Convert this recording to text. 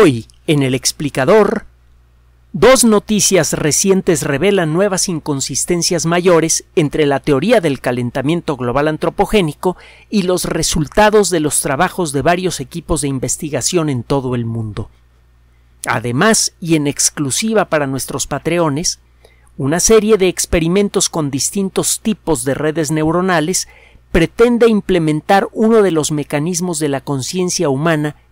Hoy, en el explicador, dos noticias recientes revelan nuevas inconsistencias mayores entre la teoría del calentamiento global antropogénico y los resultados de los trabajos de varios equipos de investigación en todo el mundo. Además, y en exclusiva para nuestros patreones, una serie de experimentos con distintos tipos de redes neuronales pretende implementar uno de los mecanismos de la conciencia humana